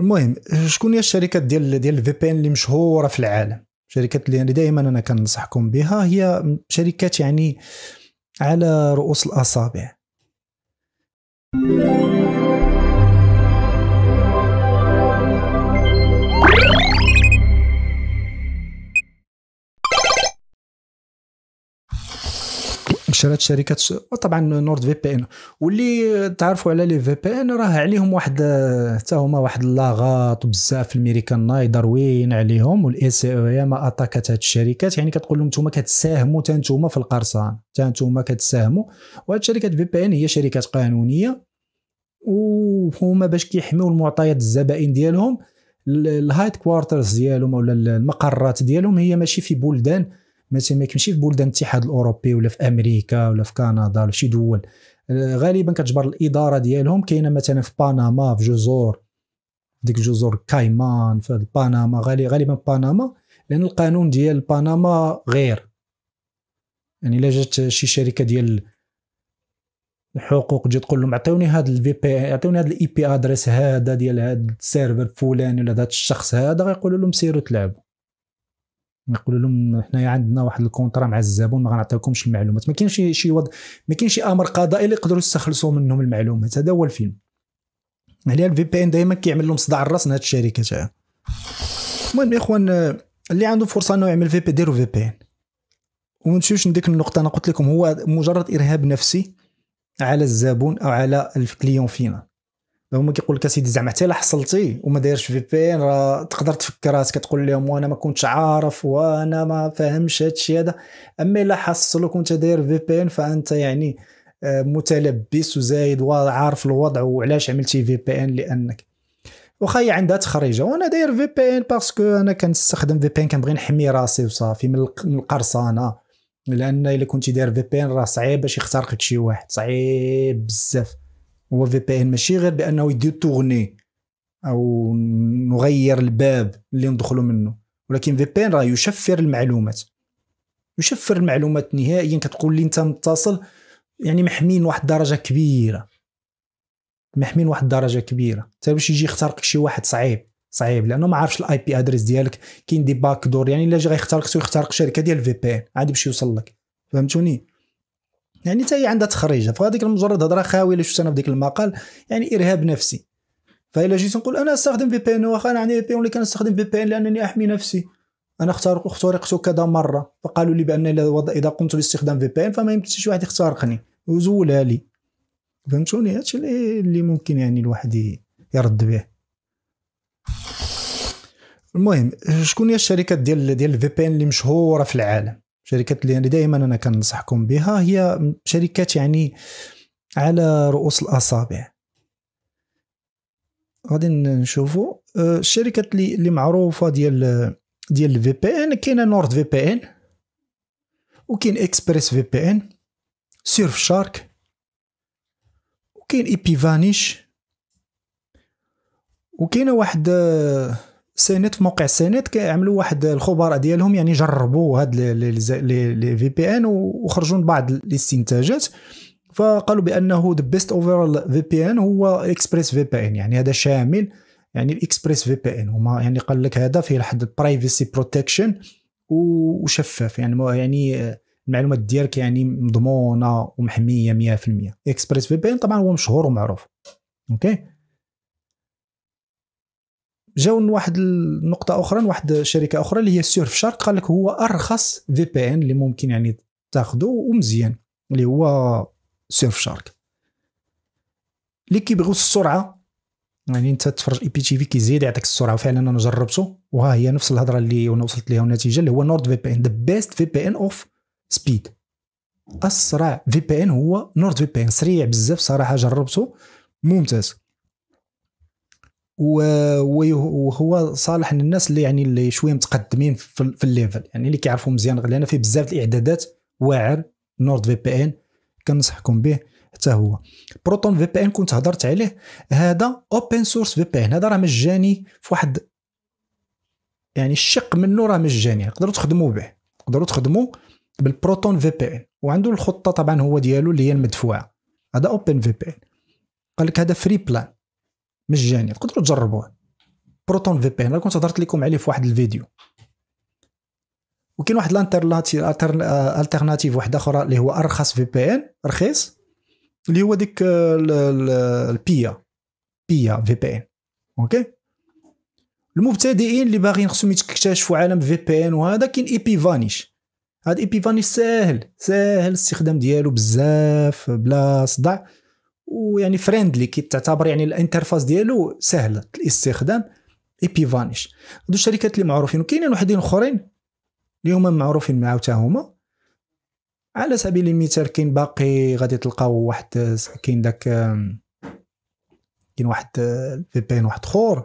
المهم شكون هي الشركات ديال ديال الفي بي ان اللي مشهوره في العالم شركات اللي يعني دائما انا كنصحكم بها هي شركات يعني على رؤوس الاصابع شرات شركات وطبعا نورد في بي ان واللي تعرفوا على لي في بي ان راه عليهم واحد حتى هما واحد اللاغاط بزاف الميريكان ناي داروين عليهم والاي سي او e ما اتاكات هاد الشركات يعني كتقول لهم نتوما كتساهموا حتى نتوما في القرصان حتى نتوما كتساهموا وهاد شركه في بي ان هي شركات قانونيه وهما باش كيحميو المعطيات الزبائن ديالهم الهايد كوارترز ديالهم ولا المقرات ديالهم هي ماشي في بلدان مثلا ما كيمشي في بلدان الاتحاد الاوروبي ولا في امريكا ولا في كندا ولا في شي دول آه، غالبا كتجبر الاداره ديالهم كاينه مثلا في بنما في جزر ديك جزر كايمان في بنما غالي غالبا بنما لان القانون ديال بنما غير يعني الا جات شي شركه ديال الحقوق تجي تقول لهم عطيوني هاد الفي بي عطيوني هاد الاي بي ادريس هذا ديال هاد السيرفر فلان ولا هاد الشخص هذا غيقولوا لهم سيروا تلعبوا نقول لهم حنايا عندنا واحد الكونترا مع الزبون ما غنعطيكمش المعلومات ما كاينش شي وضع ما كاينش شي امر قضائي اللي يقدروا يستخلصوا منهم المعلومات هذا هو الفيلم عليها الفي بي ان دائما كيعمل لهم صداع الراس هاد تاعها المهم اخوان اللي عنده فرصه انه يعمل في بي ديرو في بي ان وما تمشيوش لديك النقطه انا قلت لكم هو مجرد ارهاب نفسي على الزبون او على الكليون فينا هما كيقول لك اسيدي زعما حتى الا حصلتي وما دايرش في بي ان راه تقدر تفكر راسك تقول لهم وانا ما كنتش عارف وانا ما فاهمش هادشي هذا اما الا حصلك وانت داير في بي ان فانت يعني آه، متلبس وزايد وعارف الوضع وعلاش عملتي في بي ان لانك واخا هي عندها تخريجه وانا داير في بي ان باسكو انا كنستخدم في بي ان كنبغي نحمي راسي وصافي من القرصنه لان الا كنتي داير في بي ان راه صعيب باش يخترقك شي واحد صعيب بزاف هو في بي ان ماشي غير بانه يدير تورني او نغير الباب اللي ندخلوا منه ولكن في بي ان راه يشفر المعلومات يشفر المعلومات نهائيا كتقول لي انت متصل يعني محمين واحد الدرجه كبيره محمين واحد الدرجه كبيره حتى باش يجي يخترقك شي واحد صعيب صعيب لانه ما عارفش الاي بي ادريس ديالك كاين دي باك دور يعني الا جا غيخترق يخترق شركه ديال في بي ان عاد باش يوصل لك فهمتوني يعني حتى هي عندها تخريجه فهذيك المجرد هضره خاويه اللي شفتها انا في ديك المقال يعني ارهاب نفسي فإلا جيت نقول انا استخدم في بي ان واخا انا عندي بي ان اللي كنستخدم في بي ان لانني احمي نفسي انا اخترق اخترقت كذا مره فقالوا لي بان اذا قمت باستخدام في بي ان فما يمكنش شي واحد يخترقني وزولها لي فهمتوني هادشي اللي ممكن يعني الواحد يرد به المهم شكون هي الشركات ديال ديال الفي بي ان اللي مشهوره في العالم شركات اللي يعني دائما انا كنصحكم بها هي شركات يعني على رؤوس الاصابع يعني. غادي نشوفوا أه، الشركات اللي اللي معروفه ديال ديال الفي بي ان كاينه نورد في بي ان وكاين اكسبريس في بي ان سيرف شارك وكاين اي بي فانيش وكاينه واحد سينت في موقع سينت كيعملوا واحد الخبراء ديالهم يعني جربوا هاد لي في بي ان وخرجوا من بعض الاستنتاجات فقالوا بانه ذا بيست اوفرال في بي ان هو اكسبريس في بي ان يعني هذا شامل يعني الاكسبريس في بي ان هما يعني قال لك هذا فيه لحد البرايفسي بروتكشن وشفاف يعني يعني المعلومات ديالك يعني مضمونه ومحميه 100% اكسبريس في بي ان طبعا هو مشهور ومعروف اوكي okay. جاو لواحد النقطه اخرى لواحد الشركة اخرى اللي هي سيرف شارك قال لك هو ارخص في بي ان اللي ممكن يعني تاخده ومزيان اللي هو سيرف شارك اللي كيبغيو السرعه يعني انت تفرج اي بي تي في كيزيد يعطيك السرعه وفعلا انا جربته وها هي نفس الهضره اللي انا وصلت ليها والنتيجه اللي هو نورد في بي ان ذا بيست في بي ان اوف سبيد اسرع في بي ان هو نورد في بي ان سريع بزاف صراحه جربته ممتاز وهو صالح للناس اللي يعني اللي شويه متقدمين في الليفل يعني اللي كيعرفوا مزيان لان فيه بزاف الاعدادات واعر نورد في بي ان كنصحكم به حتى هو بروتون في بي ان كنت هضرت عليه هذا اوبن سورس في بي ان هذا راه مجاني في واحد يعني الشق منه راه مجاني تقدروا تخدموا به تقدروا تخدموا بالبروتون في بي ان وعنده الخطه طبعا هو ديالو اللي هي المدفوعه هذا اوبن في بي ان قال لك هذا فري بلان مجاني تقدروا تجربوه بروتون في بي انا كنت هضرت لكم عليه في واحد الفيديو وكاين واحد الالترناتيف واحده اخرى اللي هو ارخص في بي ان رخيص اللي هو ديك البيا بيا في بي ان اوكي المبتدئين اللي باغيين خصهم يكتشفوا عالم في بي ان وهذا كاين اي بي فانيش هاد اي بي فانيش ساهل ساهل الاستخدام ديالو بزاف بلا صداع ويعني فريندلي كي تعتبر يعني الانترفاس ديالو سهله الاستخدام اي بي فانيش هادو الشركات اللي معروفين وكاينين وحدين اخرين اللي هما معروفين مع حتى هما على سبيل المثال كاين باقي غادي تلقاو واحد كاين داك كاين واحد في بي ان واحد اخر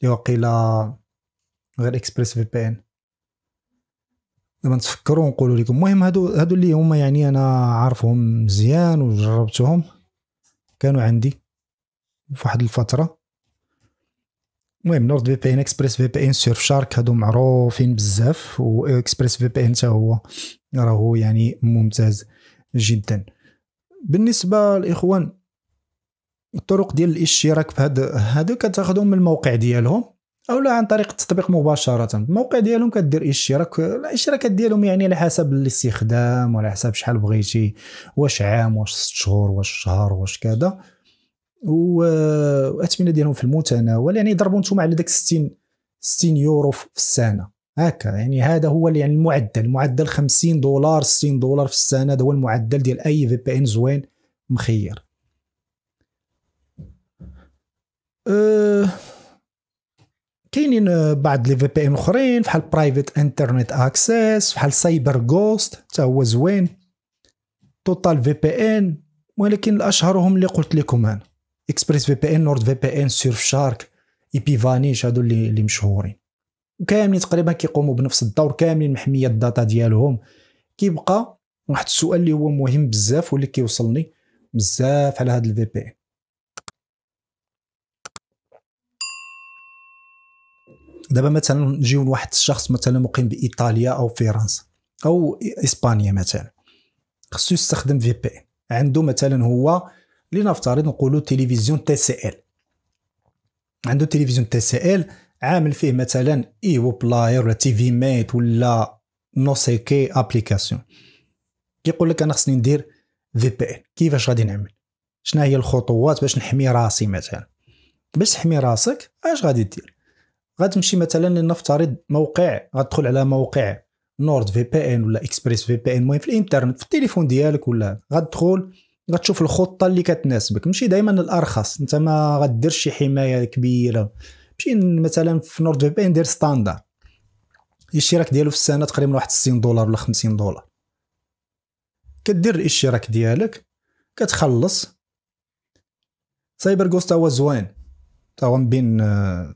اللي واقيلا غير اكسبريس في بي ان دابا نتفكروا ونقولوا لكم المهم هادو هادو اللي هما يعني انا عارفهم مزيان وجربتهم كانوا عندي في واحد الفتره المهم نورد في بي ان اكسبريس في بي ان سيرف شارك هادو معروفين بزاف واكسبريس في بي ان حتى هو راهو يعني ممتاز جدا بالنسبه للاخوان الطرق ديال الاشتراك في هادو كتاخذهم من الموقع ديالهم او لا عن طريق التطبيق مباشره الموقع ديالهم كدير اشتراك الاشتراكات ديالهم يعني على حسب الاستخدام وعلى حسب شحال بغيتي واش عام واش ست شهور واش شهر واش كذا والاثمنه ديالهم في المتناول يعني ضربوا نتوما على داك 60 60 يورو في السنه هكا يعني هذا هو يعني المعدل معدل 50 دولار 60 دولار في السنه هذا هو المعدل ديال اي في بي ان زوين مخير أه كاينين بعض لي في بي ان اخرين بحال برايفت انترنت اكسس بحال سايبر جوست حتى هو زوين توتال في بي ان ولكن الاشهر هم اللي قلت لكم انا اكسبريس في بي ان نورد في بي ان سيرف شارك اي بي فانيش هادو اللي اللي مشهورين وكاملين تقريبا كيقوموا بنفس الدور كاملين محميه الداتا ديالهم كيبقى واحد السؤال اللي هو مهم بزاف واللي كيوصلني بزاف على هاد الفي بي ان دابا مثلا نجيو لواحد الشخص مثلا مقيم بايطاليا او فرنسا او اسبانيا مثلا خصو يستخدم في بي عنده مثلا هو لنفترض نقولوا تلفزيون تي سي ال عنده تلفزيون تي سي ال عامل فيه مثلا و بلاير ولا تي في ميت ولا كي ابليكاسيون كيقول لك انا خصني ندير في بي ان كيفاش غادي نعمل شنو هي الخطوات باش نحمي راسي مثلا باش تحمي راسك اش غادي دير غتمشي مثلا لنفترض موقع غتدخل على موقع نورد في بي ان ولا اكسبريس في بي ان المهم في الانترنت في التليفون ديالك ولا غتدخل غتشوف الخطه اللي كتناسبك ماشي دائما الارخص انت ما غديرش شي حمايه كبيره مشي مثلا في نورد في بي ان دير ستاندر الاشتراك ديالو في السنه تقريبا واحد 60 دولار ولا 50 دولار كدير الاشتراك ديالك كتخلص سايبر جوست هو زوين تا من بين آه،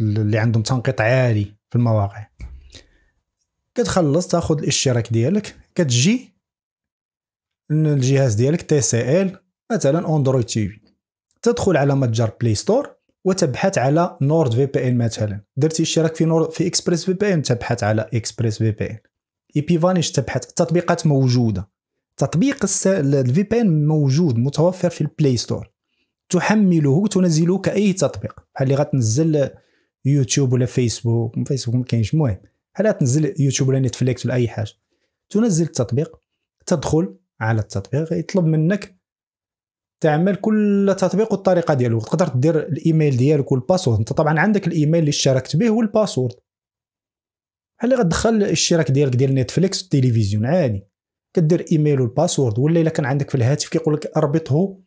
اللي عندهم تنقيط عالي في المواقع كتخلص تاخذ الاشتراك ديالك كتجي الجهاز ديالك تي سي ال مثلا اندرويد تي في تدخل على متجر بلاي ستور وتبحث على نورد في بي ان مثلا درتي اشتراك في نورد في اكسبريس في بي ان تبحث على اكسبريس في بي ان اي بي فانيش تبحث التطبيقات موجوده تطبيق الفي بي ان موجود متوفر في البلاي ستور تحمله وتنزله كاي تطبيق بحال اللي غتنزل يوتيوب ولا فيسبوك فيسبوك ما كاينش المهم بحال تنزل يوتيوب ولا نتفليكس ولا اي حاجه تنزل التطبيق تدخل على التطبيق يطلب منك تعمل كل تطبيق والطريقه ديالو تقدر دير الايميل ديالك والباسورد انت طبعا عندك الايميل اللي اشتركت به والباسورد بحال غتدخل الاشتراك ديالك ديال نتفليكس والتلفزيون عادي كدير ايميل والباسورد ولا الا كان عندك في الهاتف كيقول لك اربطه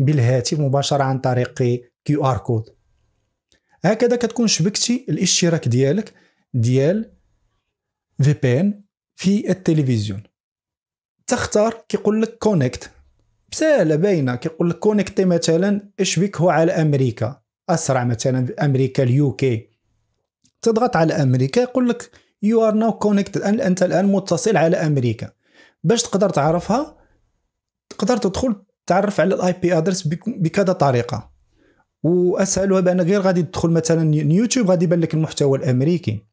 بالهاتف مباشره عن طريق كيو ار كود هكذا كتكون شبكتي الاشتراك ديالك ديال في بي ان في التلفزيون تختار كيقول لك كونيكت بسهله باينه كيقول لك كونيكتي مثلا اشبكه على امريكا اسرع مثلا امريكا اليو كي تضغط على امريكا يقول لك يو ار ناو كونيكت انت الان متصل على امريكا باش تقدر تعرفها تقدر تدخل تعرف على الاي بي ادرس بكذا طريقه واسهلها بان غير غادي تدخل مثلا يوتيوب غادي يبان لك المحتوى الامريكي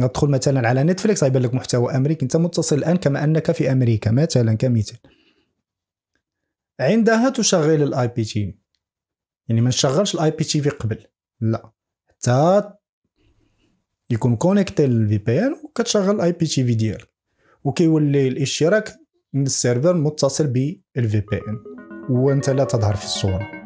تدخل مثلا على نتفليكس غيبان لك محتوى امريكي انت متصل الان كما انك في امريكا مثلا كمثال عندها تشغل الاي بي تي يعني ما نشغلش الاي بي تي في قبل لا حتى يكون كونيكتي للفي بي ان وكتشغل الاي بي تي في ديالك وكيولي الاشتراك من السيرفر متصل بالفي بي ان وانت لا تظهر في الصوره